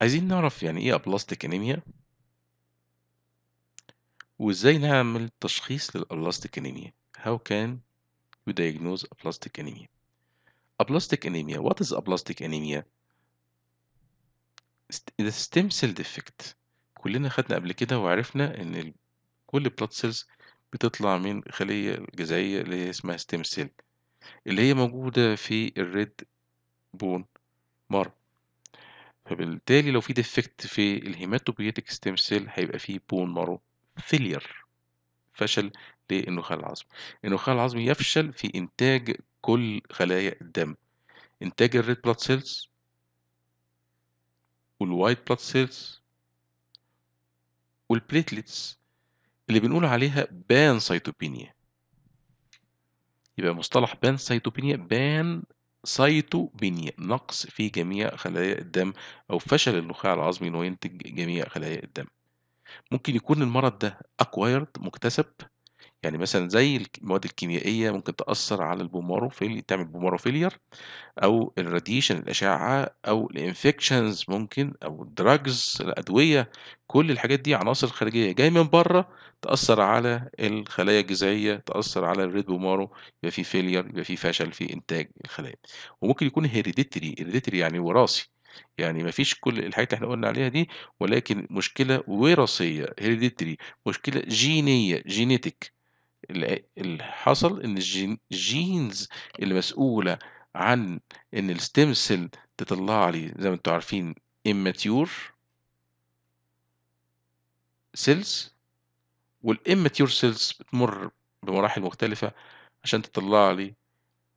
عايزين نعرف يعني إيه أبلاستيك أنيميا وإزاي نعمل تشخيص للأبلاستيك أنيميا How can you diagnose aplastic anemia? Aplastic anemia. What is aplastic anemia? The stem cell defect. كلنا خدنا قبل كده وعرفنا إن كل blood cells بتطلع من خلية جذعية اللي هي اسمها stem cell اللي هي موجودة في الريد بون مارو فبالتالي لو في ديفكت في الهيماتوبيتك ستيم سيل هيبقى فيه بون مارو فيلير فشل للنخاع العظمي النخاع العظمي يفشل في انتاج كل خلايا الدم انتاج الريد بلاد سيلز والوايت بلاد سيلز والبليتلتس اللي بنقول عليها بان سيتوبينيا يبقى مصطلح بان سيتوبينيا بان سيتوبينيا نقص في جميع خلايا الدم أو فشل النخاع العظمي إنه ينتج جميع خلايا الدم ممكن يكون المرض ده acquired مكتسب يعني مثلا زي المواد الكيميائية ممكن تأثر على البوموروفيل تعمل بوموروفيلير أو الراديشن الأشعة أو الانفكشنز ممكن أو الدراجز الأدوية كل الحاجات دي عناصر خارجية جاية من بره تأثر على الخلايا الجذعية تأثر على الريد بومارو يبقى في فيلير يبقى في فشل في إنتاج الخلايا وممكن يكون هيريديتري هيريديتري يعني وراثي يعني مفيش كل الحاجات اللي احنا قلنا عليها دي ولكن مشكله وراثيه هيريديتري مشكله جينيه جينيتك اللي حصل ان الجينز اللي مسؤوله عن ان الستيم سيل تطلع لي زي ما انتم عارفين immature سيلز والاماتيور سيلز بتمر بمراحل مختلفة عشان تطلع لي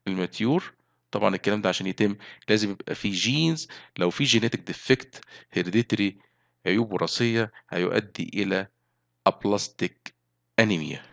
الماتيور طبعا الكلام ده عشان يتم لازم يبقى في جينز لو في جينيتك ديفكت هيرديتري عيوب وراثية هيؤدي إلى أبلاستيك أنيميا